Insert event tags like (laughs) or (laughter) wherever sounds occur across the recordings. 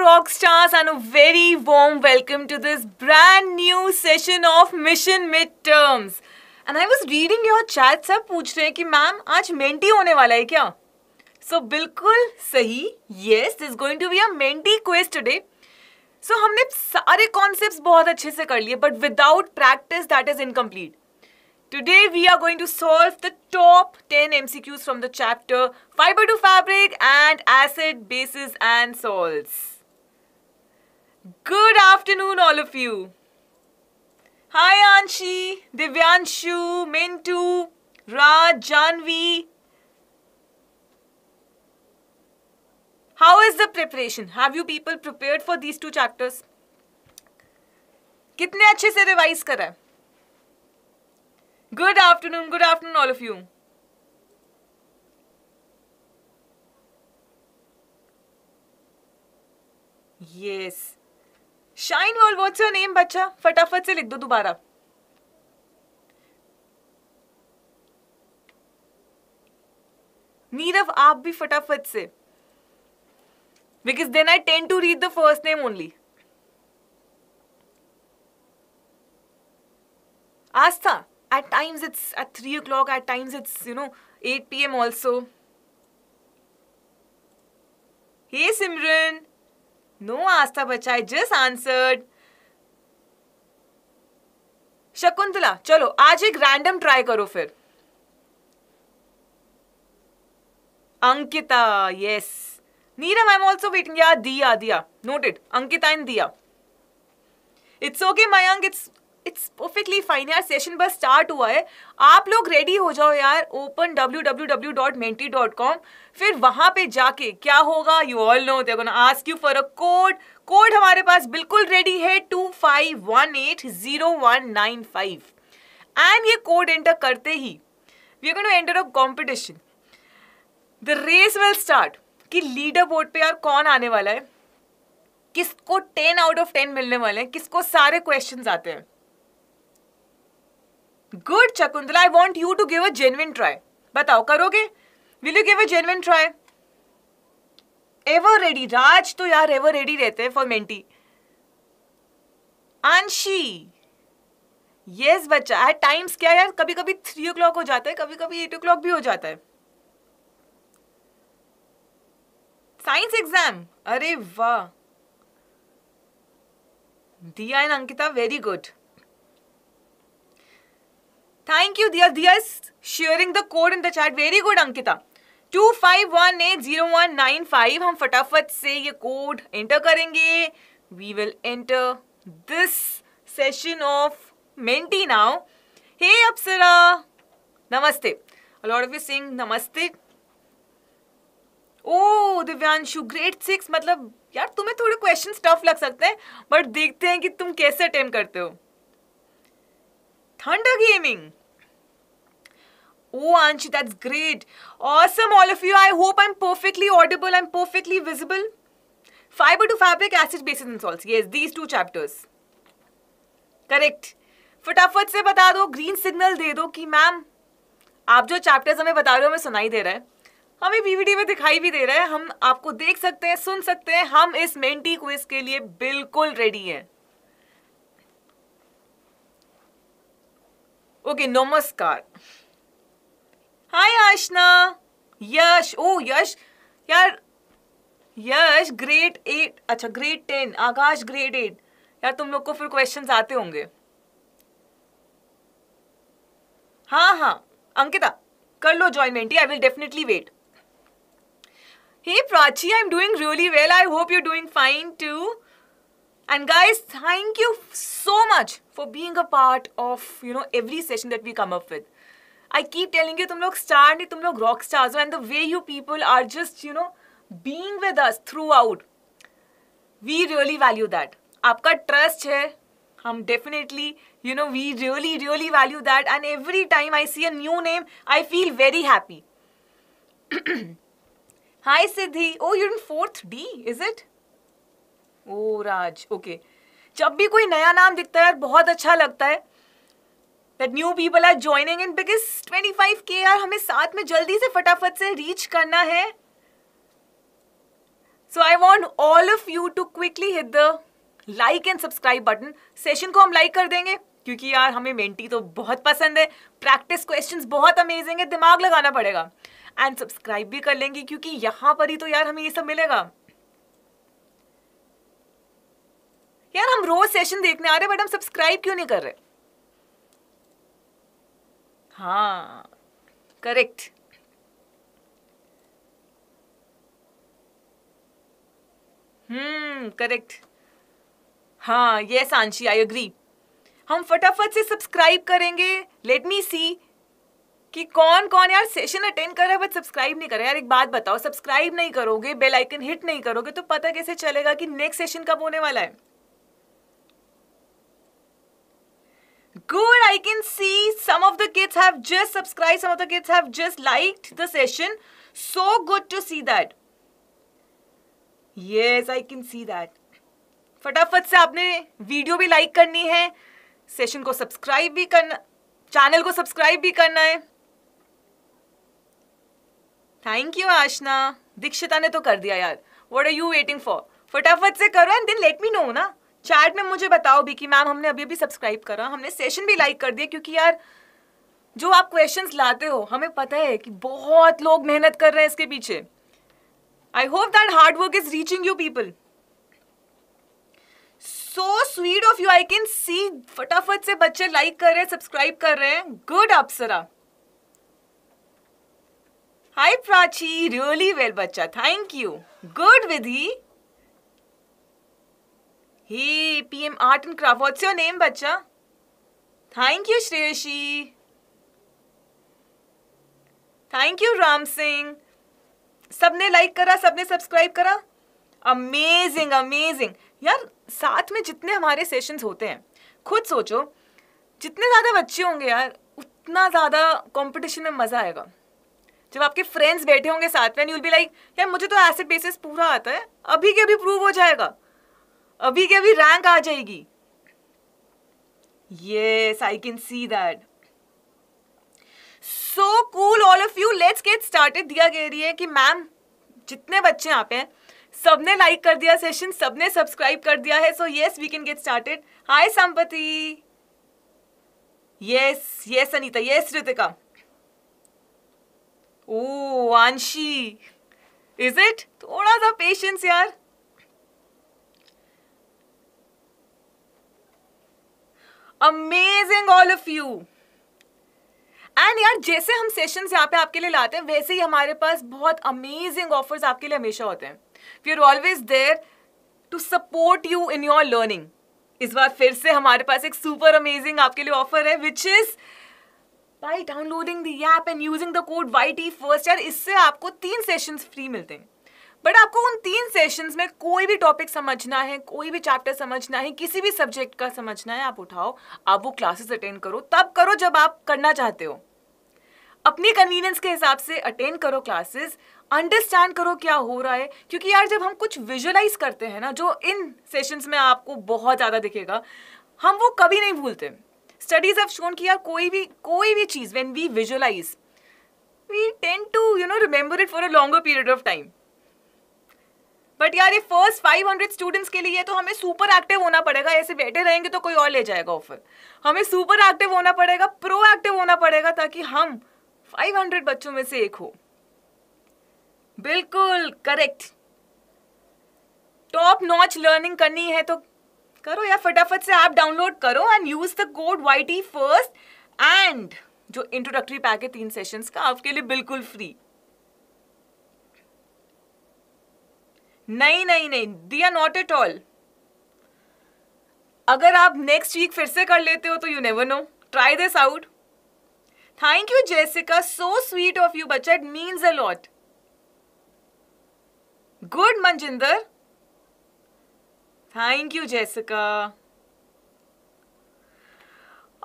rock stars and a very warm welcome to this brand new session of Mission Midterms. And I was reading your chat, sir, pooch rahe ki ma'am, aaj menti hone wala hai kya? So, bilkul sahi, yes, there's going to be a menti quest today. So, humne sare concepts bahut achhe se kar liye, but without practice, that is incomplete. Today, we are going to solve the top 10 MCQs from the chapter Fiber to Fabric and Acid, Bases and Salts. Good afternoon, all of you. Hi, Anshi, Divyanshu, Mintu, Raj, Janvi. How is the preparation? Have you people prepared for these two chapters? कितने अच्छे से revise करा है good afternoon good afternoon all of you Yes. Shine wall what's your name बच्चा फटाफट से लिख दो दोबारा नीरव आप भी फटाफट से because then I tend to read the first name only Astha it's at three o'clock at times it's you know at PM also hey Simran No, Asta Bachai just answered Shakuntala चलो आज एक रैंडम ट्राई करो फिर Ankita yes Neeram I am also waiting या Diya Diya noted Ankita in Diya it's okay Mayank it's it's perfectly fine यार session बस start हुआ है आप लोग रेडी हो जाओ यार ओपन डब्ल्यू फिर वहां पे जाके क्या होगा you all know they're gonna ask you for a code code हमारे पास बिल्कुल रेडी है two five one eight zero one nine five and ये कोड एंटर करते ही we are gonna enter a competition the race will start कि leaderboard पे यार कौन आने वाला है किसको टेन आउट ऑफ टेन मिलने वाले हैं किसको सारे क्वेश्चन आते हैं good Shakuntala I want you to give a genuine try बताओ करोगे will you give a genuine try ever ready Raj तो यार एवर रेडी रहते हैं for Menti Anshi yes yes, बच्चा एट टाइम्स क्या यार कभी कभी थ्री ओ क्लॉक हो जाता है कभी कभी एट ओ क्लॉक भी हो जाता है साइंस एग्जाम अरे वाह Diya and Ankita very good Thank you, dear dears, sharing the code in the chat very good Ankita two five one eight zero one nine five हम फटाफट से ये कोड एंटर करेंगे we will enter this session of Menti now hey Apsara नमस्ते lord of you Singh नमस्ते ओ Divyanshu great six मतलब यार तुम्हें थोड़े क्वेश्चन टफ लग सकते हैं बट देखते हैं कि तुम कैसे अटेम्प्ट करते हो Thunder Gaming. Oh, Anshi, that's great. Awesome, all of you. I hope I'm perfectly audible. I'm perfectly visible. Fiber to fabric, acid bases and salts. Yes, these two chapters. Correct. फटाफट से बता दो green signal दे दो कि ma'am आप जो chapters हमें बता रहे हो हमें सुनाई दे रहा है हमें वीवीडी में दिखाई भी दे रहा है हम आपको देख सकते हैं सुन सकते हैं हम इस मेंटी क्विज के लिए बिल्कुल रेडी हैं ओके नमस्कार हाय आशना यश ओ यश यार यश ग्रेट एट अच्छा great ten Akash great eight यार तुम लोग को फिर क्वेश्चंस आते होंगे हाँ हाँ अंकिता कर लो join Menti I will definitely wait hey Prachi I am doing really well I hope you doing fine too and guys thank you so much for being a part of you know every session that we come up with i keep telling you tum log star nahi tum log rock stars and the way you people are just you know being with us throughout we really value that aapka trust hai हम definitely you know we really really value that and every time I see a new name I feel very happy hi Siddhi you're in fourth D is it oh Raj okay जब भी कोई नया नाम दिखता है बहुत अच्छा लगता है that new people are joining in because twenty five के यार हमें साथ में जल्दी से फटाफट से रीच करना है so I want all of you to quickly hit the like and subscribe button session को हम लाइक like कर देंगे क्योंकि यार हमें मेंटी तो बहुत पसंद है प्रैक्टिस क्वेश्चन बहुत अमेजिंग है दिमाग लगाना पड़ेगा एंड सब्सक्राइब भी कर लेंगे क्योंकि यहाँ पर ही तो यार हमें ये सब मिलेगा यार हम रोज सेशन देखने आ रहे बट हम सब्सक्राइब क्यों नहीं कर रहे हाँ करेक्ट हम्म करेक्ट हाँ ये सांची आई अग्री हम फटाफट से सब्सक्राइब करेंगे लेट मी सी कि कौन कौन यार सेशन अटेंड कर रहा है बट सब्सक्राइब नहीं कर रहा यार एक बात बताओ सब्सक्राइब नहीं करोगे बेल आइकन हिट नहीं करोगे तो पता कैसे चलेगा कि नेक्स्ट सेशन कब होने वाला है good. I can see some of the kids have just subscribed, some of the kids have just liked the session. So good to see that. Yes, I can see that. फटाफट से आपने video भी like करनी है session को subscribe भी करना channel को सब्सक्राइब भी करना है थैंक यू आशना दीक्षिता ने तो कर दिया यार what are you waiting for फटाफट से करो and then let me know ना चैट में मुझे बताओ भी कि मैम हमने अभी अभी सब्सक्राइब करा हमने सेशन भी लाइक कर दिया क्योंकि यार जो आप क्वेश्चंस लाते हो हमें पता है कि बहुत लोग मेहनत कर रहे हैं इसके पीछे I hope that hard work is reaching you people so sweet of you I can see फटाफट से बच्चे लाइक कर रहे हैं सब्सक्राइब कर रहे हैं good Apsara hi Prachi really well बच्चा thank you good Vidhi Hey, PM Art and Craft. What's your name, bacha? Thank you, Shreyashi. Thank you Ram Singh सबने लाइक करा सबने सब्सक्राइब करा अमेजिंग अमेजिंग यार साथ में जितने हमारे सेशंस होते हैं खुद सोचो जितने ज़्यादा बच्चे होंगे यार उतना ज़्यादा कंपटीशन में मज़ा आएगा जब आपके फ्रेंड्स बैठे होंगे साथ में विल बी लाइक यार मुझे तो एसिड बेसिस पूरा आता है अभी के अभी प्रूव हो जाएगा अभी के अभी रैंक आ जाएगी ये I can see that so cool all of you let's get started Diya कह रही है कि मैम जितने बच्चे यहाँ पे हैं सबने लाइक कर दिया सेशन सबने सब्सक्राइब कर दिया है so yes we can get started hi Sampati yes yes Anita yes Ritika oh Vanshi is it थोड़ा सा पेशेंस यार amazing all of you and यार जैसे हम सेशंस यहाँ पे आपके लिए लाते हैं वैसे ही हमारे पास बहुत अमेजिंग ऑफर्स आपके लिए हमेशा होते हैं we are always there to support you in your learning इस बार फिर से हमारे पास एक सुपर अमेजिंग आपके लिए ऑफर है which is by downloading the app and using the code Y T first यार इससे आपको तीन सेशंस फ्री मिलते हैं बट आपको उन तीन सेशंस में कोई भी टॉपिक समझना है कोई भी चैप्टर समझना है किसी भी सब्जेक्ट का समझना है आप उठाओ आप वो क्लासेस अटेंड करो तब करो जब आप करना चाहते हो अपनी कन्वीनियंस के हिसाब से अटेंड करो क्लासेस अंडरस्टैंड करो क्या हो रहा है क्योंकि यार जब हम कुछ विजुअलाइज करते हैं ना जो इन सेशंस में आपको बहुत ज़्यादा दिखेगा हम वो कभी नहीं भूलते स्टडीज ऑफ शोन कि यार कोई भी कोई भी चीज़ when we visualize we tend to you know remember it for a longer period of time but यार ये फर्स्ट हंड्रेड स्टूडेंट्स के लिए तो हमें सुपर एक्टिव होना पड़ेगा ऐसे बैठे रहेंगे तो कोई और ले जाएगा ऑफर हमें सुपर एक्टिव होना पड़ेगा प्रो एक्टिव होना पड़ेगा ताकि हम फाइव हंड्रेड बच्चों में से एक हो बिल्कुल करेक्ट टॉप नॉच लर्निंग करनी है तो करो या फटाफट से ऐप डाउनलोड करो and use the code Y T first and जो इंट्रोडक्टरी है तीन सेशंस का आपके लिए बिल्कुल फ्री नहीं नहीं नहीं दिया नॉट एट ऑल अगर आप नेक्स्ट वीक फिर से कर लेते हो तो you never know try this out thank you Jessica so sweet of you बच्चा it means a lot good Manjinder thank you Jessica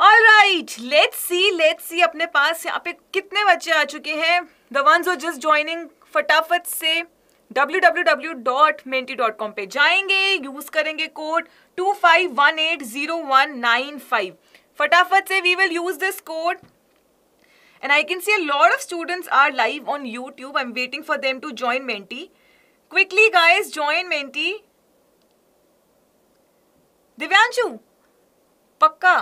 all right let's see let's see अपने पास यहाँ पे कितने बच्चे आ चुके हैं द वंस जस्ट ज्वाइनिंग फटाफट से www.menti.com पे जाएंगे यूज करेंगे कोड 25180195 फटाफट से we will use this code and I can see a lot of students are live on YouTube. I'm waiting for them to join Menti. Quickly, guys, join Menti. Divyanshu पक्का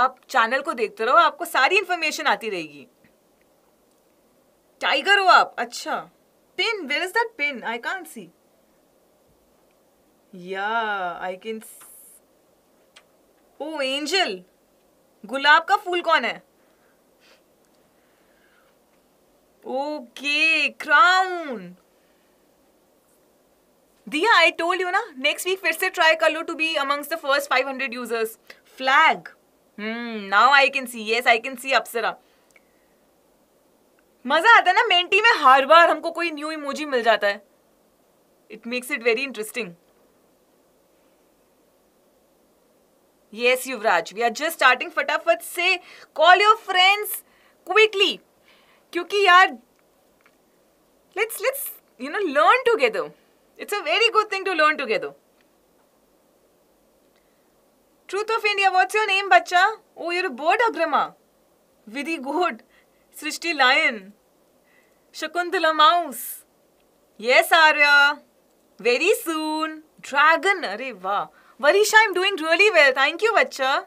आप channel को देखते रहो आपको सारी इन्फॉर्मेशन आती रहेगी टाइगर हो आप अच्छा pin where is that pin i can't see yeah i can oh angel oh, गुलाब का फूल कौन है ओके क्राउन दिया आई टोल्ड यू ना नेक्स्ट वीक फिर से ट्राई कर लो to be amongst the first 500 users flag hmm now I can see yes I can see Apsara मजा आता है ना मेंटी में हर बार हमको कोई न्यू इमोजी मिल जाता है it makes it very interesting yes Yuvraj we are just starting फटाफट से कॉल योर फ्रेंड्स क्विकली क्योंकि यार let's let's you know learn together it's a very good thing to learn together truth of India what's your name बच्चा oh your board Agrama agrama. Good Srishti lion. Shakuntala mouse. Yes, Arya. Very soon. Dragon. Arey wow. Varisha, I'm doing really well. Thank you, Vacha.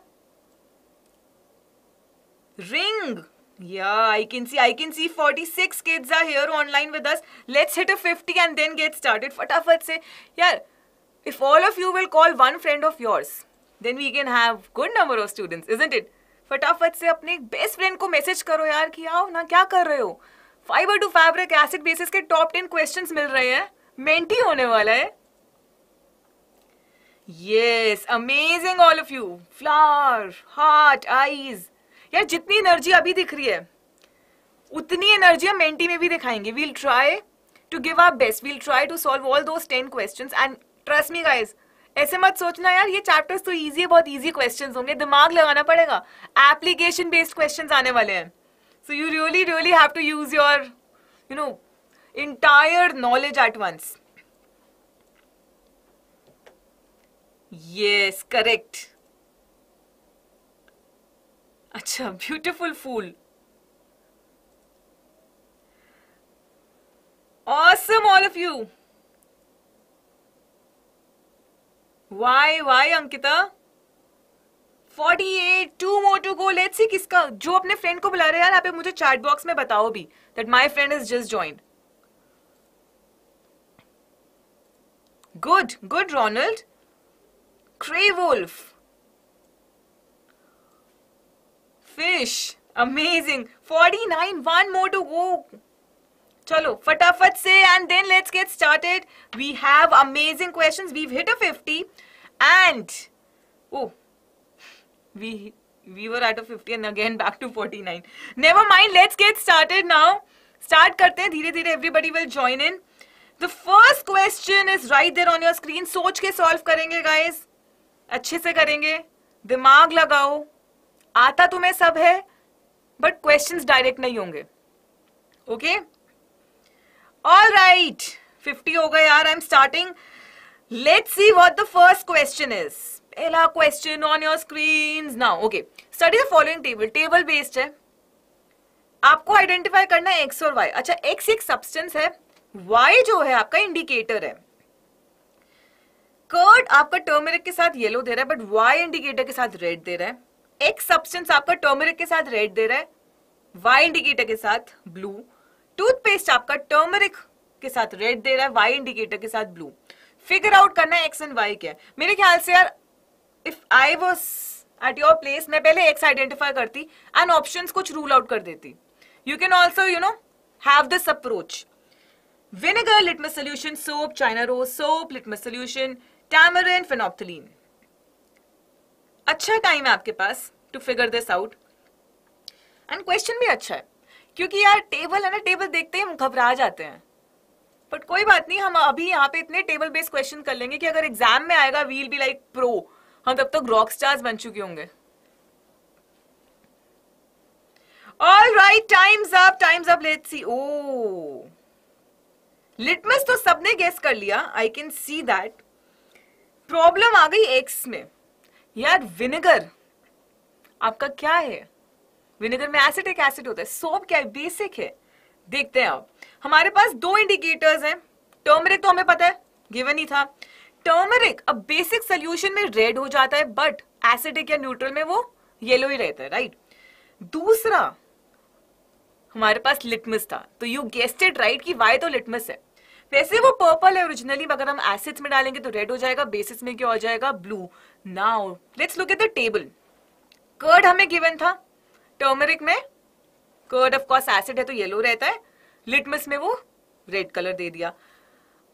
Ring. Yeah, I can see. I can see 46 kids are here online with us. Let's hit a 50 and then get started. Fatafat say, yeah, if all of you will call one friend of yours, then we can have good number of students, isn't it? फटाफट से अपने best friend को message करो यार कि आओ ना क्या कर रहे हो fibre to fabric acid bases के टॉप टेन क्वेश्चंस मिल रहे हैं मेंटी होने वाला है yes amazing all of you flower heart eyes यार जितनी एनर्जी अभी दिख रही है उतनी एनर्जी हम मेंटी में भी दिखाएंगे we'll try to give our best we'll try to solve all those ten question and trust me guys ऐसे मत सोचना यार ये चैप्टर्स तो इजी है बहुत इजी क्वेश्चंस होंगे दिमाग लगाना पड़ेगा एप्लीकेशन बेस्ड क्वेश्चंस आने वाले हैं so you really really have to use your you know entire knowledge at once yes correct अच्छा ब्यूटिफुल फूल awesome all of you Y Y Ankita 48 two more to go let's see किसका जो अपने friend को बुला रहे यार आप मुझे चैट बॉक्स में बताओ भी that my friend is just joined good good Ronald क्रे क्रेवोल्फ fish amazing 49 one more to go चलो फटाफट से and then let's get started we have amazing questions we hit a 50 and oh we we were at a 50 and again back to 49 never mind let's get started now start karte hain dheere dheere everybody will join in the first question is right there on your screen soch ke solve karenge guys acche se karenge dimag lagao aata tumhe sab hai but questions direct nahi honge okay all right 50 ho गए yaar i'm starting Let's see what the first question is. Ella question on your screens now. Okay. Study the following table. Table based है. आपको identify करना है x और y. अच्छा x एक substance है y जो है आपका indicator है Curd आपका turmeric के साथ yellow दे रहा है but y indicator के साथ red दे रहा है X substance आपका turmeric के साथ red दे रहा है y indicator के साथ blue. Toothpaste आपका turmeric के साथ red दे रहा है y indicator के साथ blue. फिगर आउट करना है एक्स एंड वाई क्या है मेरे ख्याल से यार if I was at your place मैं पहले एक्स आइडेंटिफाई करती एंड ऑप्शन कुछ रूल आउट कर देती you can also you know have this approach vinegar litmus solution soap china rose soap litmus solution tamarind phenolphthalein अच्छा time है आपके पास to figure this out and question भी अच्छा है क्योंकि यार टेबल है ना टेबल देखते ही हम घबरा जाते हैं बट कोई बात नहीं हम अभी यहाँ पे इतने टेबल बेस्ड क्वेश्चन कर लेंगे कि अगर एग्जाम में आएगा वील बी लाइक प्रो हम तब तक रॉक स्टार्स बन चुके होंगे all right times up times up let's see oh litmus तो सबने गेस कर लिया I can see that problem आ गई एक्स में यार विनेगर आपका क्या है विनेगर में एसिटिक एसिड होता है सोप क्या है बेसिक है देखते हैं अब हमारे पास दो इंडिकेटर्स हैं टर्मरिक तो हमें पता है गिवन ही था टर्मरिक अब बेसिक सोल्यूशन में रेड हो जाता है बट एसिडिक या न्यूट्रल में वो येलो ही रहता है राइट दूसरा हमारे पास लिटमस था तो यू गेस्टेड राइट कि वाई तो लिटमस है वैसे वो पर्पल है ओरिजिनली अगर हम एसिड्स में डालेंगे तो रेड हो जाएगा बेसिस में क्या हो जाएगा blue now let's look at the table curd हमें गिवन था टर्मरिक में कर्ड ऑफ एसिड है तो येलो रहता है लिटमस में वो रेड कलर दे दिया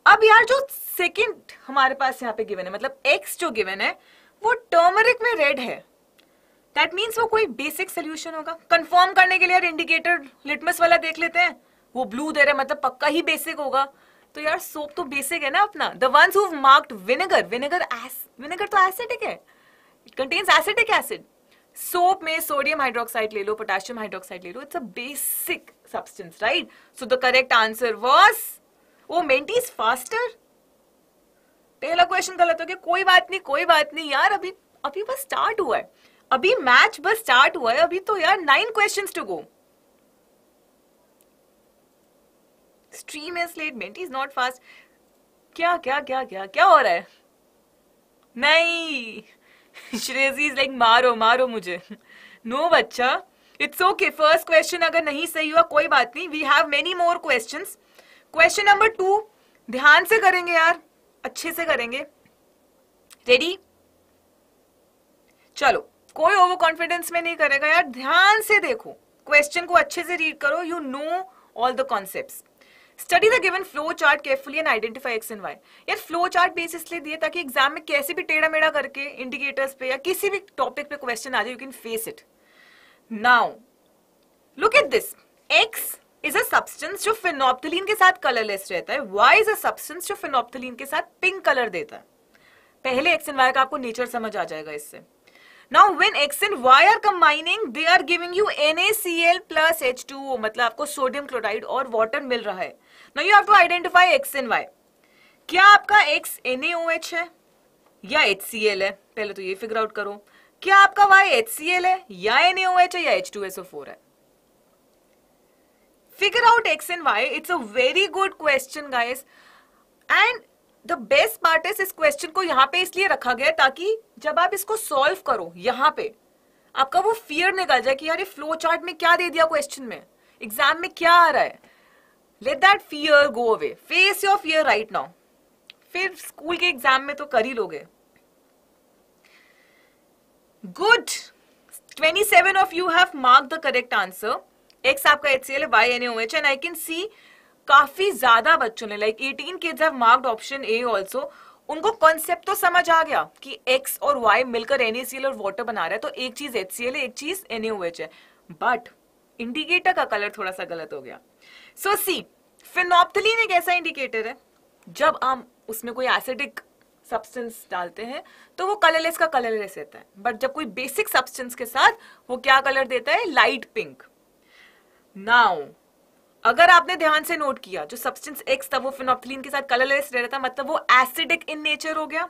अब यार जो सेकंड हमारे पास यहाँ पे गिवन है मतलब एक्स जो गिवन है वो टर्मरिक में रेड है दैट मीन्स वो कोई बेसिक सोल्यूशन होगा कंफर्म करने के लिए यार इंडिकेटर लिटमस वाला देख लेते हैं वो ब्लू दे रहे मतलब पक्का ही बेसिक होगा तो यार सोप तो बेसिक है ना अपना the ones who marked vinegar vinegar vinegar तो एसिडिक है it contains acidic acid soap में सोडियम हाइड्रोक्साइड ले लो पोटेशियम हाइड्रोक्साइड ले लो it's a basic substance right so the correct answer was वो मेंटीज फास्टर पहला क्वेश्चन गलत हो गया कोई बात नहीं कोई बात नहीं यार अभी अभी बस स्टार्ट हुआ है अभी मैच बस स्टार्ट हुआ है अभी तो यार nine question to go stream is late Menti is not fast क्या क्या क्या क्या क्या हो रहा है नहीं श्रेजी इज लाइक मारो मारो मुझे नो बच्चा इट्स ओके फर्स्ट क्वेश्चन अगर नहीं सही हुआ कोई बात नहीं we have many more question question number two ध्यान से करेंगे यार अच्छे से करेंगे रेडी चलो कोई ओवर कॉन्फिडेंस में नहीं करेगा यार ध्यान से देखो क्वेश्चन को अच्छे से रीड करो you know all the concepts study the given flow chart carefully and identify X and Y यार फ्लो चार्ट बेस इसलिए दिए ताकि एग्जाम में कैसे भी टेढ़ा मेढ़ा करके इंडिकेटर्स पे या किसी भी टॉपिक पे क्वेश्चन आ जाए you can face it now look at this X is a substance जो फिनोप्थलीन के साथ कलरलेस रहता है वाई इज अ सब्सटेंस जो फिनोप्थलीन के साथ पिंक कलर देता है पहले एक्स एंड वाई का आपको नेचर समझ आ जाएगा इससे now when X and Y are combining they are giving you NaCl plus H2O मतलब आपको सोडियम क्लोराइड और वाटर मिल रहा है now you have to identify X and Y क्या आपका एक्स एन है या एच सी एल है पहले तो ये फिगर आउट करो क्या आपका वाई एच सी एल है या एन है या H two S O four है figure out X and Y it's a very good question guys and the best part is इस क्वेश्चन को यहाँ पे इसलिए रखा गया ताकि जब आप इसको सॉल्व करो यहाँ पे आपका वो फियर निकल जाए कि यार ये फ्लो चार्ट में क्या दे दिया क्वेश्चन में एग्जाम में क्या आ रहा है let that fear go away face your fear right now फिर स्कूल के एग्जाम में तो कर ही लोगे good 27 of you have mark the correct answer X आपका H C L Y N H and I can see काफी ज्यादा बच्चों ने like eighteen kids have marked option A also उनको कॉन्सेप्ट तो समझ आ गया कि एक्स और वाई मिलकर एनएसीएल और वाटर बना रहा है तो एक चीज एच सी है एक चीज एनएओएच है बट इंडिकेटर का कलर थोड़ा सा गलत हो गया सो सी फिनोप्थलीन एक ऐसा इंडिकेटर है जब हम उसमें कोई एसिडिक सब्सटेंस डालते हैं तो वो कलरलेस का कलरलेस रहता है बट जब कोई बेसिक सब्सटेंस के साथ वो क्या कलर देता है लाइट पिंक नाउ अगर आपने ध्यान से नोट किया जो सब्सटेंस एक्स था वो फिनोप्थलीन के साथ कलरलेस रह रहा था मतलब वो एसिडिक इन नेचर हो गया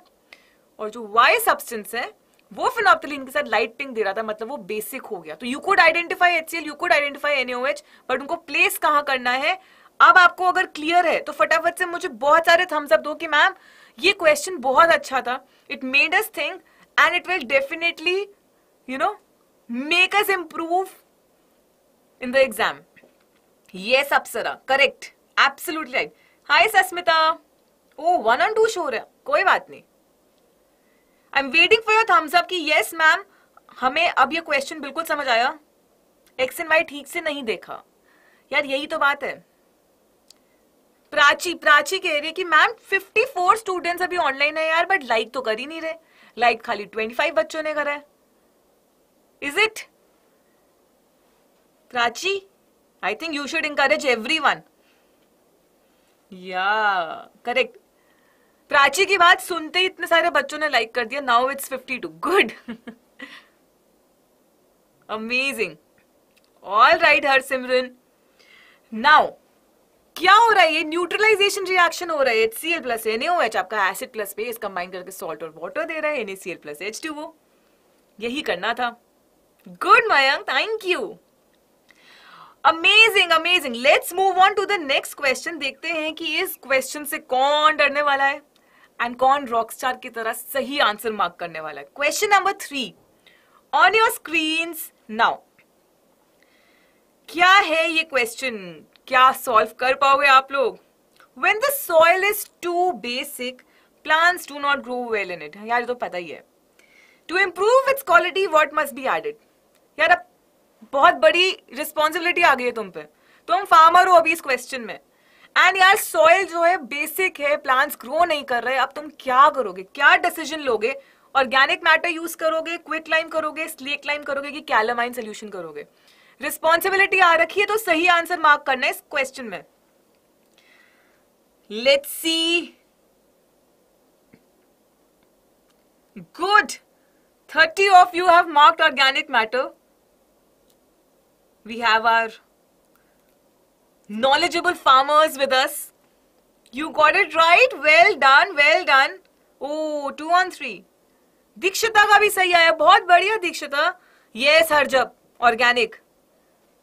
और जो वाई सब्सटेंस है वो फिनॉप्थलिन के साथ लाइट पिंक दे रहा था मतलब वो बेसिक हो गया तो you could identify H you could identify NOH but उनको प्लेस कहां करना है अब आपको अगर क्लियर है तो फटाफट से मुझे बहुत सारे थम्स अप दो कि मैम ये क्वेश्चन बहुत अच्छा था it made us think and it will definitely you know make us improve in the exam yes Apsara correct absolutely right hi Sasmita oh one on two शोर है कोई बात नहीं I am waiting for your thumbs up कि yes ma'am हमें अब ये question बिल्कुल समझ आया एक्स एंड वाई ठीक से नहीं देखा यार यही तो बात है प्राची प्राची कह रही है कि मैम 54 स्टूडेंट्स अभी ऑनलाइन है यार बट लाइक तो कर ही नहीं रहे लाइक खाली 25 बच्चों ने करा है is it Prachi I think you should encourage everyone या करेक्ट प्राची की बात सुनते ही इतने सारे बच्चों ने लाइक कर दिया now it's fifty two good amazing all right Harsimran now क्या हो रहा है ये न्यूट्रलाइजेशन रिएक्शन हो रहा है H C L plus N H आपका एसिड प्लस बेस कंबाइन करके सॉल्ट और वाटर दे रहा है N C L plus H two वो यही करना था good Mayank thank you amazing amazing let's move on to the next question देखते हैं कि इस क्वेश्चन से कौन डरने वाला है एंड कौन रॉकस्टार की तरह सही आंसर मार्क करने वाला है question number three on your screen now क्या है ये क्वेश्चन क्या सॉल्व कर पाओगे आप लोग when the soil is too basic plants do not grow well in it यार तो पता ही है to improve its quality what must be added यार अब बहुत बड़ी रिस्पॉन्सिबिलिटी आ गई है तुम पे तुम फार्मर हो अभी इस क्वेश्चन में एंड यार सॉइल जो है बेसिक है प्लांट्स ग्रो नहीं कर रहे अब तुम क्या करोगे क्या डिसीजन लोगे ऑर्गेनिक मैटर यूज करोगे क्विक लाइम करोगे स्लेक लाइम करोगे कि कैलोमाइन सोल्यूशन करोगे रिस्पॉन्सिबिलिटी आ रखी है तो सही आंसर मार्क करना है इस क्वेश्चन में let's see good thirty of you have marked organic matter we have our knowledgeable farmers with us. You got it right. Well done. Well done. Oh, two on three. Dikshita का भी सही आया बहुत बढ़िया Dikshita yes Harjab organic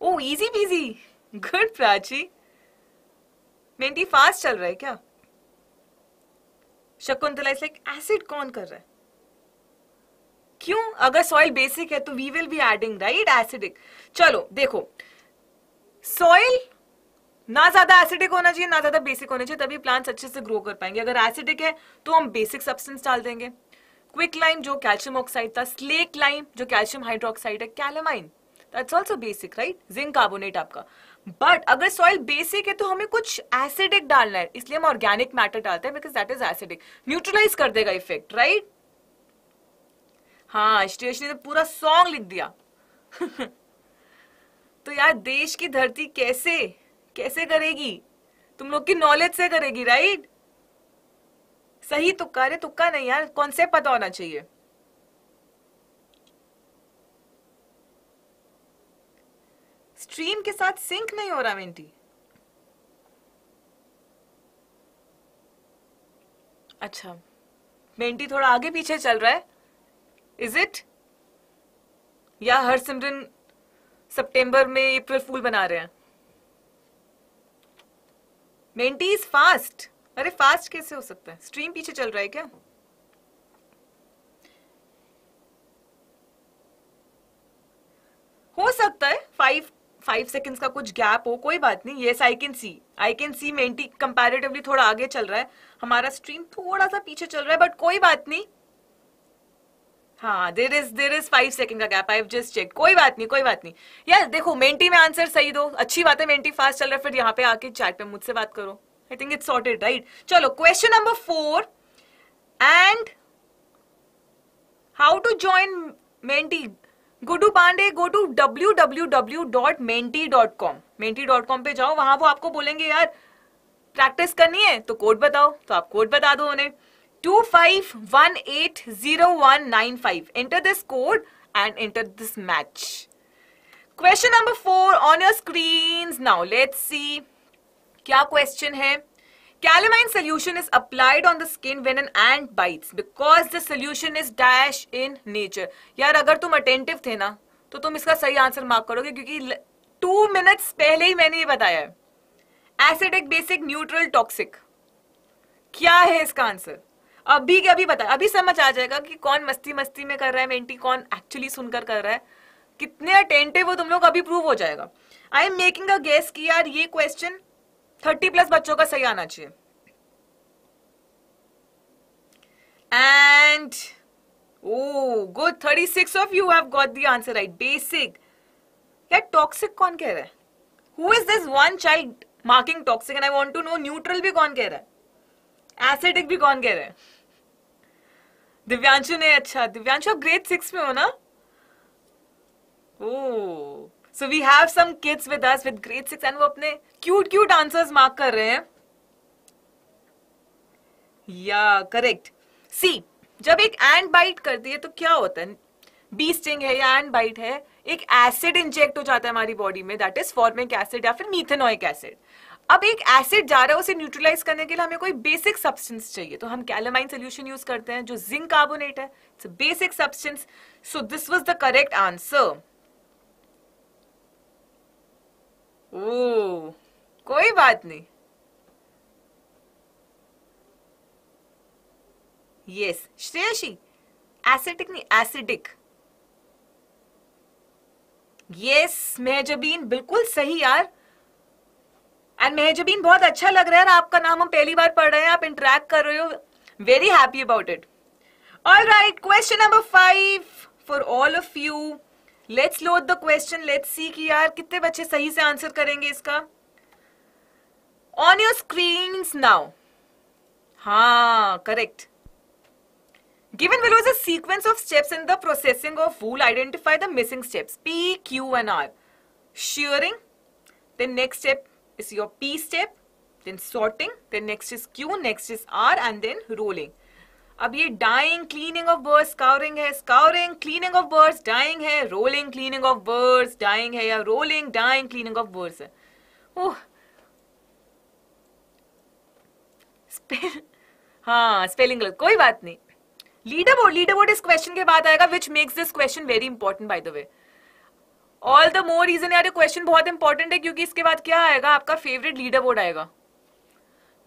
oh easy peasy good Prachi Menti fast चल रहा है क्या शकुंतला इस लाइक एसिड कौन कर रहा है क्यों अगर सॉइल बेसिक है तो we will be adding right acidic चलो देखो सॉइल ना ज्यादा एसिडिक होना चाहिए ना ज्यादा बेसिक होना चाहिए तभी प्लांट्स अच्छे से ग्रो कर पाएंगे अगर एसिडिक है तो हम बेसिक सब्सटेंस डाल देंगे क्विक लाइम जो कैल्शियम ऑक्साइड था स्लेक लाइम जो कैल्शियम हाइड्रोक्साइड है calamine that's also basic right zinc carbonate आपका बट अगर सॉइल बेसिक है तो हमें कुछ एसिडिक डालना है इसलिए हम ऑर्गेनिक मैटर डालते हैं because that is acidic neutralise कर देगा इफेक्ट राइट हाँ स्टेशन ने तो पूरा सॉन्ग लिख दिया (laughs) तो यार देश की धरती कैसे कैसे करेगी तुम लोग की नॉलेज से करेगी राइट सही तुक्का अरे तुक्का नहीं यार कॉन्सेप्ट पता होना चाहिए स्ट्रीम के साथ सिंक नहीं हो रहा मिंटी अच्छा मेंटी थोड़ा आगे पीछे चल रहा है इज इट या हर सिमरन सितंबर में अप्रैल फूल बना रहे हैं मेंटी इज फास्ट अरे फास्ट कैसे हो सकता है स्ट्रीम पीछे चल रहा है क्या हो सकता है फाइव फाइव सेकेंड्स का कुछ गैप हो कोई बात नहीं yes I can see I can see Menti comparatively थोड़ा आगे चल रहा है हमारा स्ट्रीम थोड़ा सा पीछे चल रहा है बट कोई बात नहीं हाँ there is there is five second का gap I have just check कोई बात नहीं कोई बात नहीं यार देखो मेंटी में आंसर सही दो अच्छी बात है मेंटी फास्ट चल रहा है फिर यहाँ पे आके चैट पे मुझसे बात करो I think it's sorted right चलो question number four and how to join Menti Guddu Pandey go to W W W dot Menti dot com Menti dot com पे जाओ वहां वो आपको बोलेंगे यार प्रैक्टिस करनी है तो कोड बताओ तो आप कोड बता दो उन्हें two five one eight zero one nine five enter this code and enter this match question number four on your screen now let's see क्या क्वेश्चन है calamine solution is applied on the skin when an ant bite because the solution is dash in nature यार अगर तुम attentive थे ना तो तुम इसका सही आंसर मार्क करोगे क्योंकि टू मिनट्स पहले ही मैंने ये बताया है एसिडिक बेसिक न्यूट्रल टॉक्सिक क्या है इसका आंसर अभी के अभी बता अभी समझ आ जाएगा कि कौन मस्ती मस्ती में कर रहा है मेंटी कौन एक्चुअली सुनकर कर रहा है कितने अटेंटिव वो तुम लोग अभी प्रूव हो जाएगा I am making a guess कि यार ये क्वेश्चन थर्टी प्लस बच्चों का सही आना चाहिए and oh good thirty six of you have got the answer right basic यार टॉक्सिक कौन कह रहा है who is this one child marking toxic and I want to know neutral भी कौन कह रहा है एसिडिक भी कौन कह रहा है दिव्यांशु ने अच्छा दिव्यांशु आप ग्रेड सिक्स में हो ना oh so we have some kids with us with grade six and वो अपने क्यूट क्यूट आंसर्स मार्क कर रहे हैं या करेक्ट सी जब एक एंड बाइट करती है तो क्या होता है बी स्टिंग है या एंड बाइट है एक एसिड इंजेक्ट हो जाता है हमारी बॉडी में दैट इज फॉर्मिक एसिड या फिर मीथेनोइक एसिड अब एक एसिड जा रहा है उसे न्यूट्रलाइज करने के लिए हमें कोई बेसिक सब्सटेंस चाहिए तो हम कैलोमाइन सोल्यूशन यूज करते हैं जो जिंक कार्बोनेट है it's basic substance so this was the correct answer oh कोई बात नहीं यस श्रेयसी एसिडिक नहीं एसिडिक यस मेजबीन बिल्कुल सही यार एंड मेहजबीन बहुत अच्छा लग रहा है आपका नाम हम पहली बार पढ़ रहे हैं आप इंटरेक्ट कर रहे हो very happy about it all right question number five for all of you let's load the question let's see कि यार कितने बच्चे सही से आंसर करेंगे इसका ऑन योर स्क्रीन नाउ हाँ correct given below sequence of steps in the processing of wool identify the missing the missing steps N R and R. Shearing. Then is your P step, then sorting, then next is Q, next is R and then rolling. अब ये dyeing cleaning of birds scouring है scouring cleaning of birds dyeing है rolling cleaning of birds dyeing है या rolling dyeing cleaning of birds है oh spell हाँ spelling गलत कोई बात नहीं लीडर बोर्ड लीडर बोर्ड इस क्वेश्चन के बाद आएगा which makes this question very important by the way all the more reason यार क्वेश्चन बहुत इंपॉर्टेंट है क्योंकि इसके बाद क्या आएगा आपका फेवरेट लीडर बोर्ड आएगा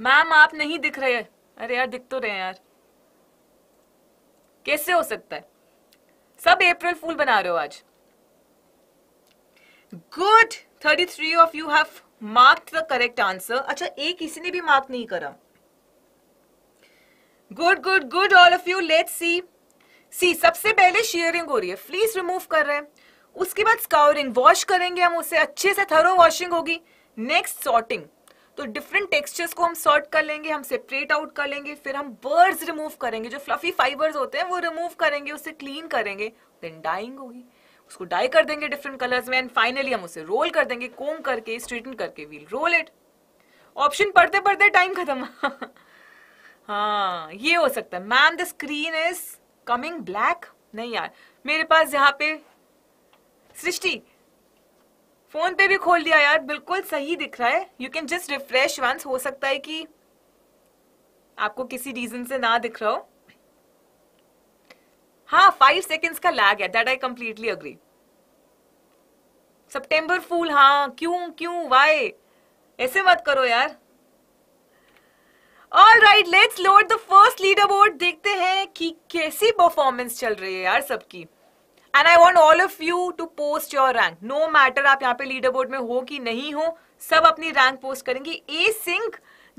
मैम आप नहीं दिख रहे अरे यार दिख तो रहे हैं यार कैसे हो सकता है सब अप्रैल फूल बना रहे हो आज good thirty three of you have mark the correct answer अच्छा एक किसी ने भी मार्क नहीं करा good good good all of you let see see सबसे पहले शेयरिंग हो रही है फ्लीस रिमूव कर रहे हैं उसके बाद स्काउरिंग वॉश करेंगे हम उसे अच्छे से थरो वॉशिंग होगी नेक्स्ट सॉर्टिंग तो डिफरेंट टेक्सचर्स को हम सॉर्ट कर लेंगे हम सेपरेट आउट कर लेंगे फिर हम बर्ड्स रिमूव करेंगे जो फ्लफी फाइबर्स होते हैं वो रिमूव करेंगे उसे क्लीन करेंगे देन डाइंग होगी उसको डाई कर देंगे डिफरेंट कलर्स में एंड फाइनली हम उसे रोल कर देंगे कोम करके स्ट्रेटन करके वील रोल इट ऑप्शन पढ़ते पढ़ते टाइम खत्म (laughs) हाँ ये हो सकता है ma'am the screen is coming black नहीं यार मेरे पास यहाँ पे सृष्टि फोन पे भी खोल दिया यार बिल्कुल सही दिख रहा है you can just refresh once हो सकता है कि आपको किसी रीजन से ना दिख रहा हो हाँ फाइव सेकेंड्स का लैग है दैट आई कंप्लीटली अग्री सितंबर फूल हाँ क्यों क्यों वाई ऐसे मत करो यार all right let's load the first leaderboard देखते हैं कि कैसी परफॉर्मेंस चल रही है यार सबकी and I want all of you to post your rank no matter आप यहाँ पे लीडर बोर्ड में हो कि नहीं हो सब अपनी रैंक पोस्ट करेंगे ए सिंह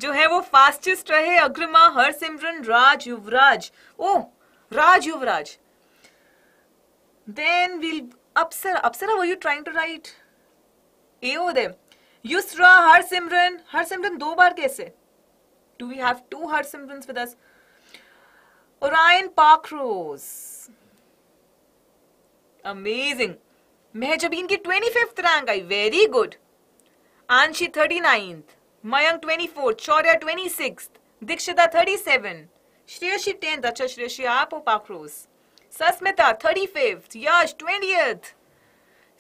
जो है वो फास्टेस्ट रहे Agrima Harsimran Raj Yuvraj oh Raj Yuvraj then will अपसर अपसर वो you trying to write a oh they Yusra Harsimran Harsimran दो बार कैसे do we have two Harsimran with us Orion Pakhroz amazing Mehjabeen की twenty fifth rank I very good Anshi thirty ninth Mayank twenty fourth Shaurya twenty six Dikshita thirty seven Shreyashi tenth अच्छा श्रेयशी आप हो पाखरोस सस्मिता थर्टी फिफ्थ यश twentieth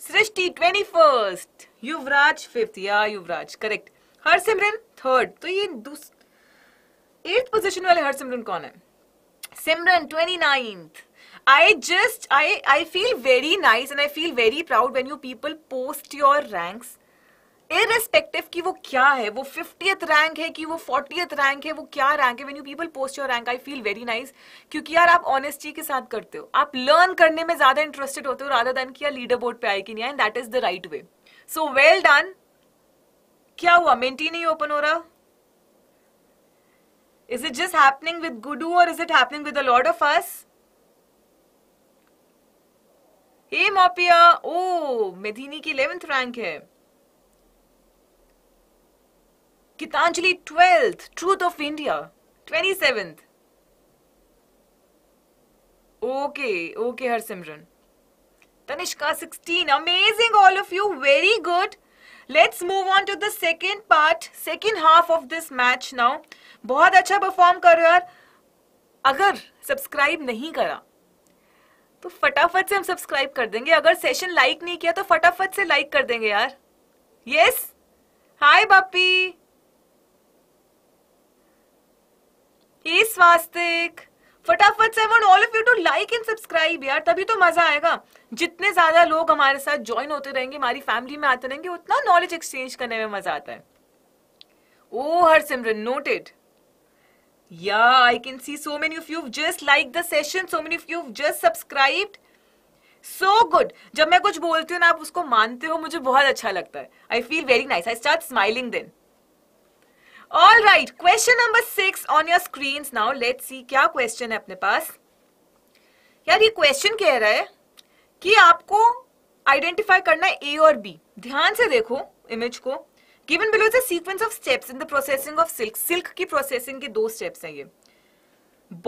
Srishti twenty first Yuvraj fifth या Yuvraj correct Harsimran third तो ये eighth position वाले हरसिमरन कौन है Simran twenty ninth I just I I feel very nice and I feel very proud when you people post your ranks irrespective कि वो क्या है वो फिफ्टियथ रैंक है कि वो फोर्टी रैंक है वो क्या रैंक है when you people post your rank I feel very nice क्योंकि यार आप ऑनेस्टी के साथ करते हो आप लर्न करने में ज्यादा इंटरेस्टेड होते हो राधा दैन कि यार लीडर बोर्ड पे आए कि नहीं आए that is the right way so well done क्या हुआ मेंटेन नहीं ओपन हो रहा is it just happening with Guddu और is it happening with a lot of us hey मोपिया ओ मेधिनी की इलेवेंथ रैंक है Geetanjali twelfth truth of India twenty seventh okay okay Harsimran Tanishka sixteen amazing all of you very good let's move on to the second part second half of this match now बहुत अच्छा perform कर रहे यार अगर subscribe नहीं करा तो फटाफट से हम सब्सक्राइब कर देंगे अगर सेशन लाइक नहीं किया तो फटाफट से लाइक कर देंगे यार यस हाय बापी ये स्वास्तिक फटाफट से want all of you to like and subscribe यार तभी तो मजा आएगा जितने ज्यादा लोग हमारे साथ ज्वाइन होते रहेंगे हमारी फैमिली में आते रहेंगे उतना नॉलेज एक्सचेंज करने में मजा आता है oh Simran noted Yeah, I can see so many of you have just liked the session. So many of you have just subscribed. So so good जब मैं कुछ बोलती हूँ ना आप उसको मानते हो मुझे बहुत अच्छा लगता है I feel very nice I start smiling then all right question number six on your screen now let see क्या क्वेश्चन है अपने पास यार ये क्वेश्चन कह रहा है कि आपको आइडेंटिफाई करना है ए और बी ध्यान से देखो इमेज को given below is a sequence of steps in the processing of silk silk की प्रोसेसिंग के दो स्टेप्स हैं ये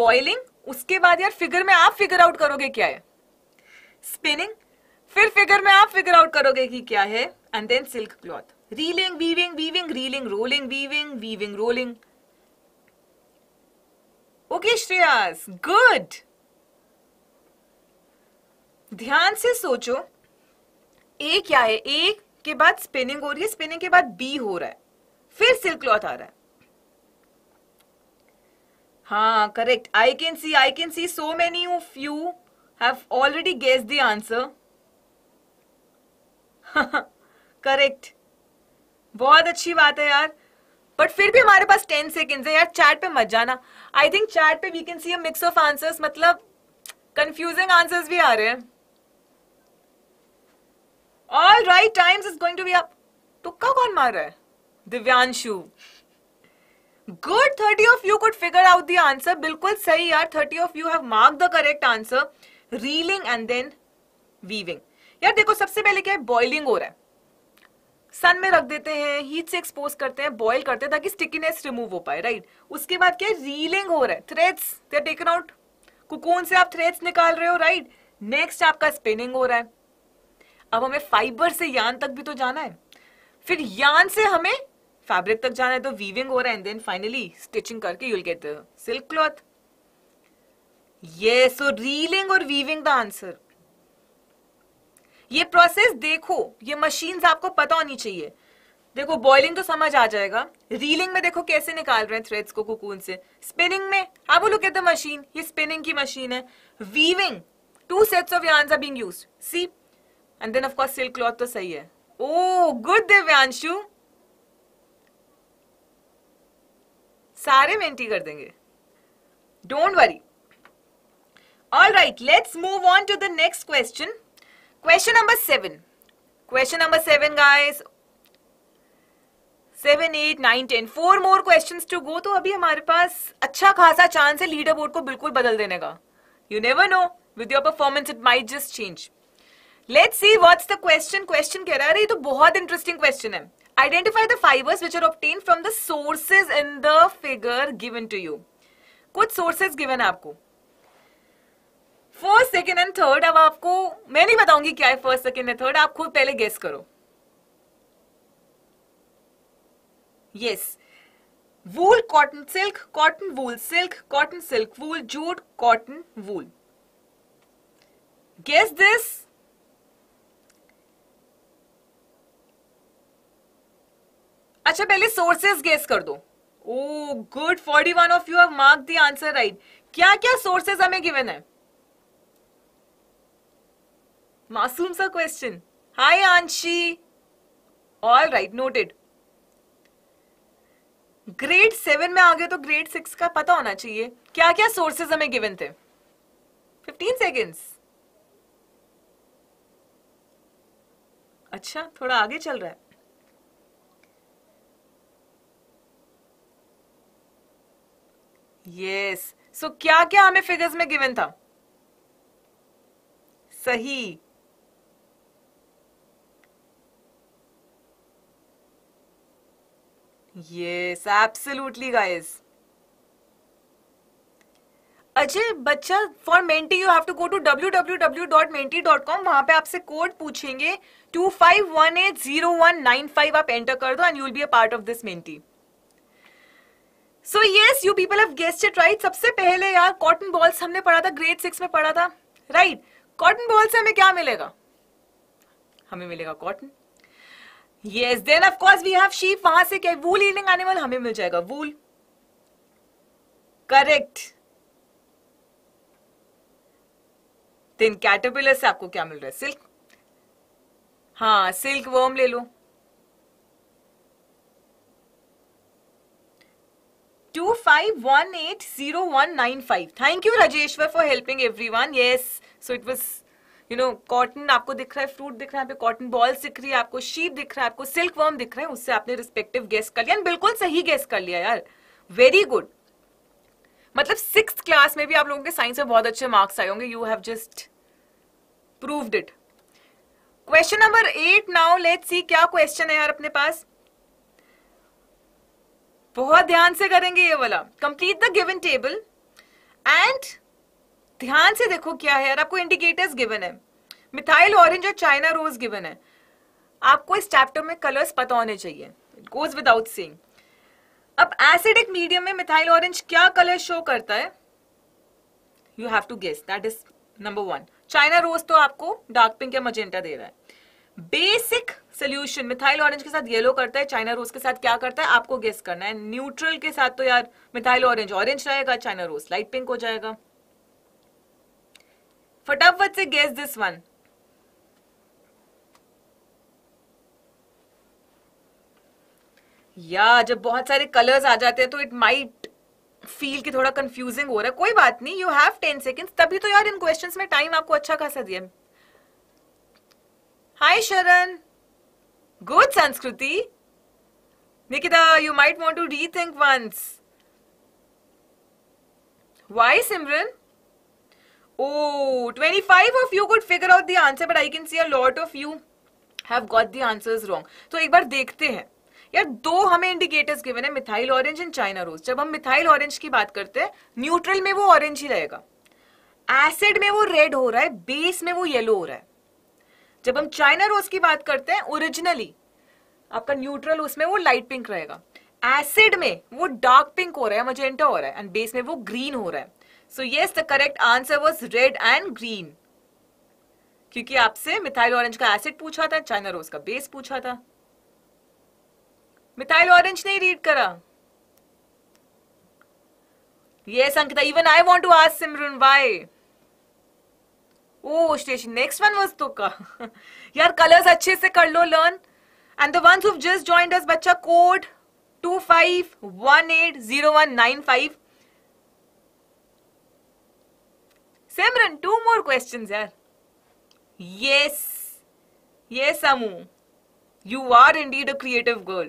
बॉइलिंग उसके बाद यार फिगर में आप फिगर आउट करोगे क्या है स्पिनिंग फिर फिगर में आप फिगर आउट करोगे कि क्या है and then silk cloth reeling weaving weaving reeling rolling weaving weaving rolling okay Shreyas good ध्यान से सोचो ए क्या है ए के बाद स्पिनिंग हो रही है स्पिनिंग के बाद बी हो रहा है फिर सिल्क क्लॉथ आ रहा है हाँ correct I can see I can see so many of you have already guess the answer correct बहुत अच्छी बात है यार बट फिर भी हमारे पास टेन सेकेंड्स है यार चैट पे मत जाना आई थिंक चैट पे we can see a mix of answers मतलब कंफ्यूजिंग आंसर्स भी आ रहे हैं all right times is going to be up तुक्का कौन मार रहा है Divyanshu good thirty of you could figure out the answer बिल्कुल सही यार thirty of you have mark the correct answer reeling and then weaving यार देखो सबसे पहले क्या है बॉइलिंग हो रहा है सन में रख देते हैं हीट से एक्सपोज करते हैं बॉईल करते हैं ताकि स्टिकीनेस रिमूव हो पाए राइट उसके बाद क्या रीलिंग हो रहा है threads they taken out cocoon से आप थ्रेड्स निकाल रहे हो राइट नेक्स्ट आपका स्पिनिंग हो रहा है अब हमें फाइबर से यान तक भी तो जाना है फिर यान से हमें फैब्रिक तक जाना है तो वीविंग हो रहा है एंड देन फाइनली स्टिचिंग करके यूल गेट सिल्क क्लॉथ ये सो रीलिंग और वीविंग द आंसर ये प्रोसेस देखो ये मशीन आपको पता होनी चाहिए देखो बॉइलिंग तो समझ आ जाएगा रीलिंग में देखो कैसे निकाल रहे हैं थ्रेड्स को कुकून से स्पिनिंग में अब वो लुक एट द मशीन ये स्पिनिंग की मशीन है weaving two sets of yarns are being used see and then of course silk cloth तो सही है ओ गुड दिव्यांशु सारे मेंटी कर देंगे don't worry all right let's move on to the next question question number seven question number seven guys seven eight nine ten four more question to go तो अभी हमारे पास अच्छा खासा चांस है लीडर बोर्ड को बिल्कुल बदल देने का you never know with your performance it might just change let's see what's the question question कह रहा है ये तो बहुत इंटरेस्टिंग क्वेश्चन है identify the fibres which are obtain from the sources in the figure given to you कुछ sources given है आपको फर्स्ट सेकेंड एंड थर्ड अब आपको मैं नहीं बताऊंगी क्या है फर्स्ट सेकेंड एंड थर्ड आप खुद पहले गेस करो yes wool cotton silk cotton wool silk cotton silk wool jute cotton wool guess this अच्छा पहले सोर्सेज गेस कर दो oh good forty one of you have mark the answer right क्या क्या सोर्सेज हमें गिवन है मासूम सा question hi Anshi all right noted grade seven में आ गए तो ग्रेड सिक्स का पता होना चाहिए क्या क्या सोर्सेज हमें गिवन थे फिफ्टीन सेकेंड्स अच्छा थोड़ा आगे चल रहा है यस सो क्या क्या हमें फिगर्स में गिवन था सही यस एब्सोल्युटली गाइस अजय बच्चा for Menti you have to go to W W W dot dot Menti com वहां पे आपसे कोड पूछेंगे two five one one eight zero nine five आप एंटर कर दो and you will be a part of this Menti so yes you people have guessed it right सबसे पहले यार कॉटन बॉल्स हमने पढ़ा था ग्रेड सिक्स में पढ़ा था राइट कॉटन बॉल से हमें क्या मिलेगा हमें मिलेगा cotton yes then of course we have sheep वहां से क्या वूल आने एनिमल हमें मिल जाएगा वूल करेक्ट देन कैटेपिलर से आपको क्या मिल रहा है सिल्क हाँ सिल्क वर्म ले लो two five one eight zero one nine five thank you Rajeshwar for helping every one yes so it was you know cotton आपको दिख रहा है फ्रूट दिख रहा है कॉटन बॉल्स दिख रही है आपको शीप दिख रहा है आपको सिल्क वर्म दिख रहा है उससे आपने रिस्पेक्टिव गेस कर लिया बिल्कुल सही गेस कर लिया यार वेरी गुड मतलब सिक्स क्लास में भी आप लोगों के साइंस में बहुत अच्छे मार्क्स आए होंगे you have just proved it question number eight now let's see क्या क्वेश्चन है यार अपने पास बहुत ध्यान से करेंगे ये वाला complete the given table and ध्यान से देखो क्या है यार आपको इंडिकेटर्स गिवन है मिथाइल ऑरेंज और चाइना रोज गिवन है आपको इस चैप्टर में कलर्स पता होने चाहिए इट गोज विदाउट सीइंग अब एसिडिक मीडियम में मिथाइल ऑरेंज क्या कलर शो करता है you have to guess that is number one China rose तो आपको डार्क पिंक या मजेंटा दे रहा है बेसिक सोल्यूशन मिथाइल ऑरेंज के साथ येलो करता है चाइना रोज के साथ क्या करता है आपको गेस करना है न्यूट्रल के साथ तो यार मिथाइल ऑरेंज ऑरेंज रहेगा चाइना रोज लाइट पिंक हो जाएगा फटाफट से गेस दिस वन या जब बहुत सारे कलर्स आ जाते हैं तो इट माइट फील कि थोड़ा कंफ्यूजिंग हो रहा है कोई बात नहीं यू हैव टेन सेकेंड्स तभी तो यार इन क्वेश्चंस में टाइम आपको अच्छा खासा दिया Hi, Sharan. Good, Sanskriti. Nikita, you might want to rethink once. Why, Simran? Oh, 25 of you could figure out the answer, but I can see a lot of you have got the answers wrong. तो एक बार देखते हैं यार दो हमें indicators given है methyl orange and China rose जब हम मिथाइल ऑरेंज की बात करते हैं न्यूट्रल में वो ऑरेंज ही रहेगा एसिड में वो रेड हो रहा है बेस में वो येलो हो रहा है जब हम चाइना रोज की बात करते हैं ओरिजिनली आपका न्यूट्रल उसमें वो लाइट पिंक रहेगा एसिड में वो डार्क पिंक हो रहा है मजेंटा हो रहा है एंड बेस में वो ग्रीन हो रहा है so yes the correct answer was red and green क्योंकि आपसे मिथाइल ऑरेंज का एसिड पूछा था चाइना रोज का बेस पूछा था मिथाइल ऑरेंज नहीं रीड करा yes Ankita even I want to ask Simran why Oh, one next one was (laughs) यार कलर्स अच्छे से कर लो learn and the ones who just joined us बच्चा code 25180195 Simran two more questions यार yes yes Amu you are indeed a creative girl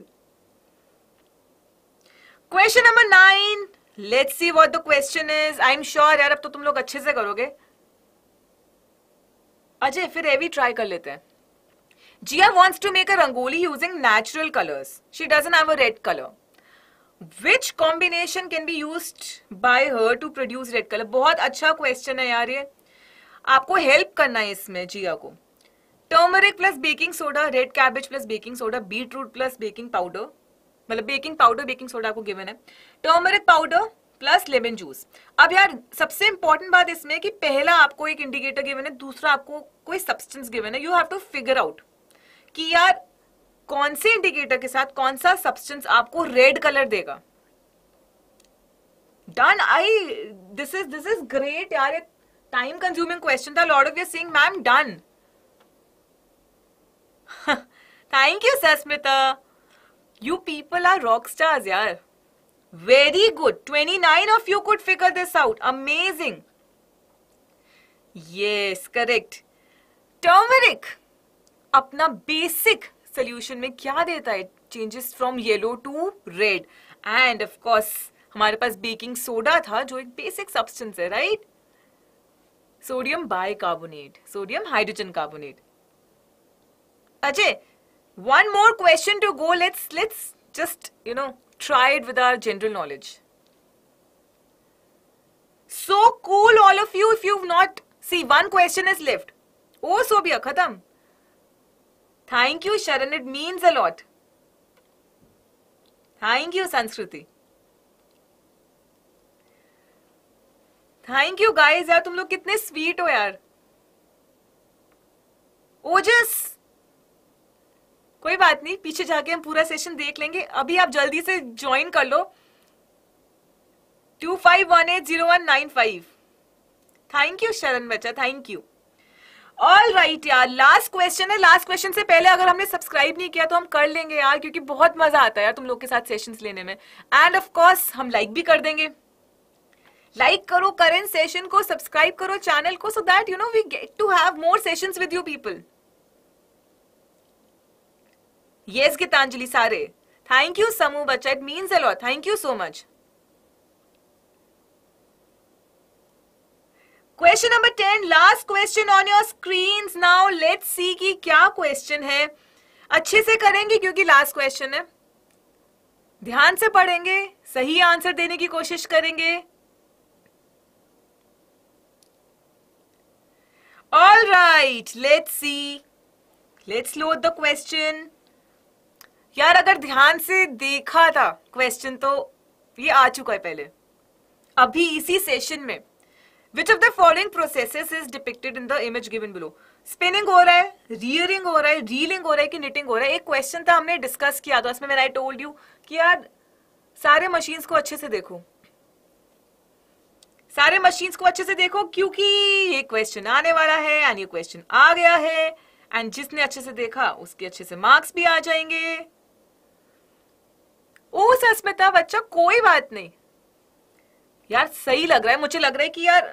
question number nine let's see what the question is I am sure यार अब तो तुम लोग अच्छे से करोगे अजय फिर ये भी ट्राई कर लेते हैं Jiya wants to make a rangoli using natural colours she doesn't have a red colour which combination can be use by her to produce red colour बहुत अच्छा क्वेश्चन है यार ये आपको हेल्प करना है इसमें जिया को turmeric plus baking soda red cabbage plus baking soda beetroot plus baking powder मतलब बेकिंग पाउडर बेकिंग सोडा आपको गिवन है turmeric powder plus lemon juice अब यार सबसे इंपॉर्टेंट बात इसमें कि पहला आपको एक इंडिकेटर गिवन है दूसरा आपको कोई सब्सटेंस गिवन है you have to figure out कि यार कौन से इंडिकेटर के साथ कौन सा सब्सटेंस आपको रेड कलर देगा done I this is this is great यार टाइम कंज्यूमिंग क्वेश्चन था lord of you sing ma'am done thank you Sasmita you people are rock stars यार very good twenty nine of you figure figure this out amazing correct correct turmeric अपना basic solution में क्या देता है changes from yellow to red and of course हमारे पास baking soda था जो एक बेसिक सब्सटेंस है right sodium bicarbonate sodium hydrogen carbonate Ajay one more question to go let's let's just you know try it with our general knowledge. So cool, all of you, if you've not. See, one question is left. Oh, so Sobia, khatam. Thank you, Sharan. It means a lot. Thank you, Sanskriti. Thank you guys यार तुम लोग कितने sweet हो यार ओजस कोई बात नहीं पीछे जाके हम पूरा सेशन देख लेंगे अभी आप जल्दी से ज्वाइन कर लो two five one eight zero one nine five thank you Sharan बच्चा थैंक यू ऑल राइट यार लास्ट क्वेश्चन है लास्ट क्वेश्चन से पहले अगर हमने सब्सक्राइब नहीं किया तो हम कर लेंगे यार क्योंकि बहुत मजा आता है यार तुम लोग के साथ सेशंस लेने में एंड ऑफ कोर्स हम लाइक भी कर देंगे लाइक like करो करेंट सेशन को सब्सक्राइब करो चैनल को so that you know we get to have more sessions with you people Yes, Gitanjali Sare. Thank you, Samu Bacha. It means a lot. Thank you so much. Question number ten last question on your screen now let see की क्या question है अच्छे से करेंगे क्योंकि last question है ध्यान से पढ़ेंगे सही आंसर देने की कोशिश करेंगे all right let's see let's load the question यार अगर ध्यान से देखा था क्वेश्चन तो ये आ चुका है पहले अभी इसी सेशन में which of the following processes is depicted in the image given below spinning हो रहा है रियरिंग हो रहा है रीलिंग हो रहा है कि निटिंग हो रहा है एक क्वेश्चन था हमने डिस्कस किया था उसमें मैंने आई टोल्ड यू कि यार सारे मशीन्स को अच्छे से देखो सारे मशीन्स को अच्छे से देखो क्योंकि ये क्वेश्चन आने वाला है एंड ये क्वेश्चन आ गया है एंड जिसने अच्छे से देखा उसके अच्छे से मार्क्स भी आ जाएंगे ओ सस्मिता बच्चा कोई बात नहीं यार सही लग रहा है मुझे लग रहा है कि यार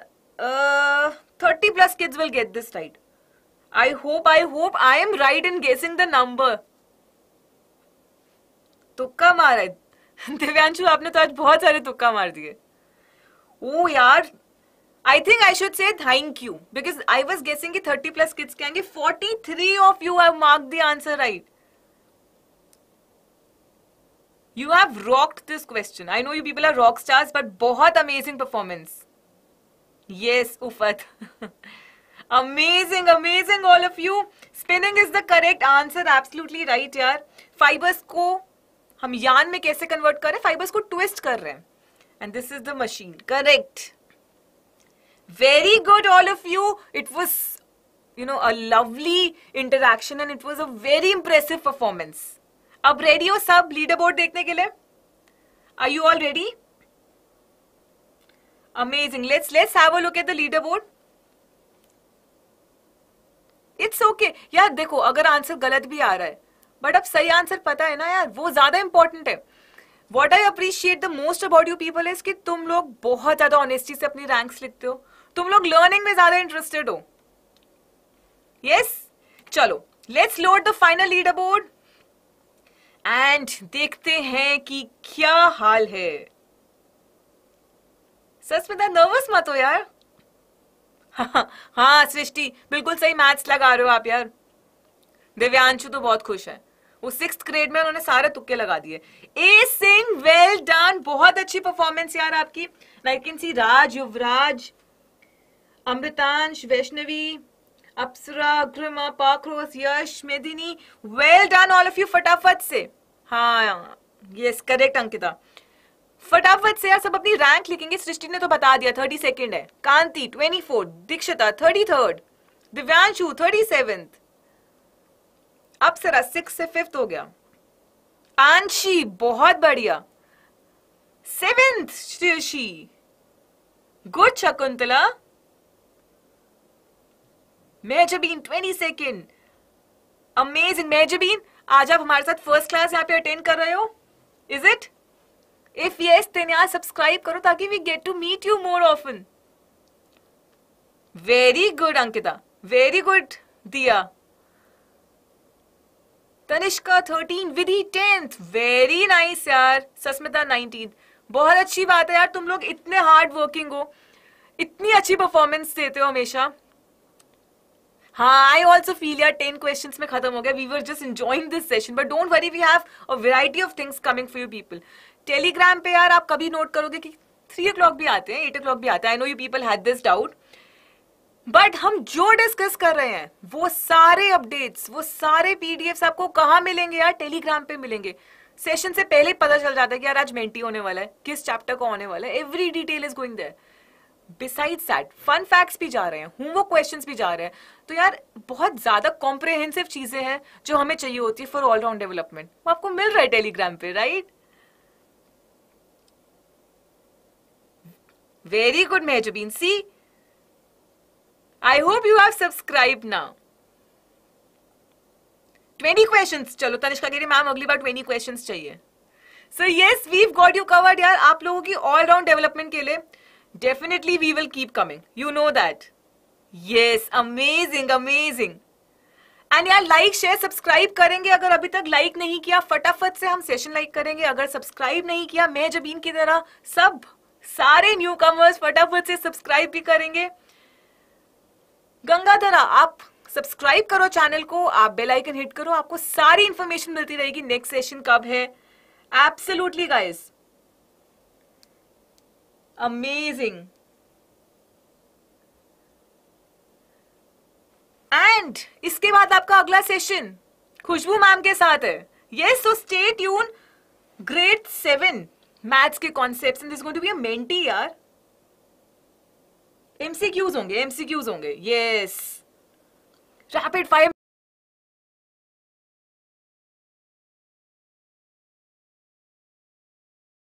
thirty plus kids will get this right I hope I hope I am right in guessing the number तुक्का मार है (laughs) दिव्यांशु आपने तो आज बहुत सारे तुक्का मार दिए ओ यार I think I should say thank you because I was guessing thirty plus kids के आएंगे forty three of you have mark the answer right You have rocked this question. I know you people are rock stars, but bohat amazing performance. Yes, Ufat. (laughs) amazing, amazing all of you. Spinning is the correct answer. Absolutely right, यार. Fibers ko हम yarn में kaise convert कर Fibers ko twist कर And this is the machine. Correct. Very good, all of you. It was, you know, a lovely interaction and it was a very impressive performance. अब ready हो सब leader board देखने के लिए are you all ready amazing let's let's have a look at the leader board it's okay यार देखो अगर answer गलत भी आ रहा है बट अब सही आंसर पता है ना यार वो ज्यादा इंपॉर्टेंट है what I appreciate the most about you people is कि तुम लोग बहुत ज्यादा ऑनेस्टी से अपनी रैंक्स लिखते हो तुम लोग लर्निंग में ज्यादा इंटरेस्टेड हो यस yes? चलो let's load the final leader board and देखते हैं कि क्या हाल है सस्मिता नर्वस मत हो यार हाँ, (laughs) हाँ सृष्टि बिल्कुल सही मैथ्स लगा रहे हो आप यार दिव्यांशु तो बहुत खुश है वो सिक्स ग्रेड में उन्होंने सारे तुक्के लगा दिए ए सिंह वेल डन बहुत अच्छी परफॉर्मेंस यार आपकी like in see Raj Yuvraj Amritansh Vaishnavi Apsara Agrima पाक्रोस Yash Medini well done all of you फटाफट से हाँ यस करेक्ट अंकिता फटाफट से यार सब अपनी रैंक लिखेंगे सृष्टि ने तो बता दिया थर्टी सेकेंड है Kanti twenty four Dikshita thirty third Divyanshu thirty seventh Apsara six से फिफ्थ हो गया आंशी बहुत बढ़िया सेवेंथ शीर्षी गुड शकुंतला मेजरबीन ट्वेंटी सेकेंड अमेजिंग मेजरबीन आज आप हमारे साथ फर्स्ट क्लास यहाँ पे अटेंड कर रहे हो is it if yes then यहाँ सब्सक्राइब करो ताकि we get to meet you more often very good Ankita very good Diya Tanishka thirteen Vidhi tenth very nice यार सस्मिता नाइनटीन बहुत अच्छी बात है यार तुम लोग इतने हार्ड वर्किंग हो इतनी अच्छी परफॉर्मेंस देते हो हमेशा हाँ आई ऑल्सो फील यार टेन क्वेश्चन में खत्म हो गया we were just enjoying this session but don't worry we have a variety of things coming for you people Telegram पे यार आप कभी नोट करोगे कि थ्री ओ भी आते हैं एट ओ भी आते हैं I know you people had this doubt but हम जो डिस्कस कर रहे हैं वो सारे अपडेट्स वो सारे पीडीएफ आपको कहाँ मिलेंगे यार टेलीग्राम पे मिलेंगे सेशन से पहले पता चल जाता है कि यार आज मेंटी होने वाला है किस चैप्टर को होने वाला है every detail is going there besides that fun facts भी जा रहे हैं होमवर्क क्वेश्चन भी जा रहे हैं तो यार बहुत ज़्यादा कॉम्प्रेहेंसिव चीज़ें हैं जो हमें चाहिए होती है फॉर ऑलराउंड डेवलपमेंट वो आपको मिल रहा है टेलीग्राम पे right very good Mehjabeen see I hope you have subscribe now twenty question चलो तनिष्का कह रही मैम अगली बार ट्वेंटी क्वेश्चन चाहिए so yes we've got you covered यार आप लोगों की ऑलराउंड डेवलपमेंट के लिए definitely we will keep coming you know that yes amazing amazing and यार लाइक शेयर सब्सक्राइब करेंगे अगर अभी तक लाइक नहीं किया फटाफट से हम सेशन लाइक करेंगे अगर सब्सक्राइब नहीं किया मैं जबीन की तरह सब सारे न्यू कमर्स फटाफट से सब्सक्राइब भी करेंगे गंगाधरा आप सब्सक्राइब करो चैनल को आप बेल आइकन हिट करो आपको सारी इंफॉर्मेशन मिलती रहेगी नेक्स्ट सेशन कब है एब्सोल्युटली गाइस amazing एंड इसके बाद आपका अगला सेशन खुशबू मैम के साथ है ये so stay tuned grade seven maths के concepts and this going to be a Menti यार एमसीक्यूज होंगे एमसीक्यूज होंगे यस रैपिड फायर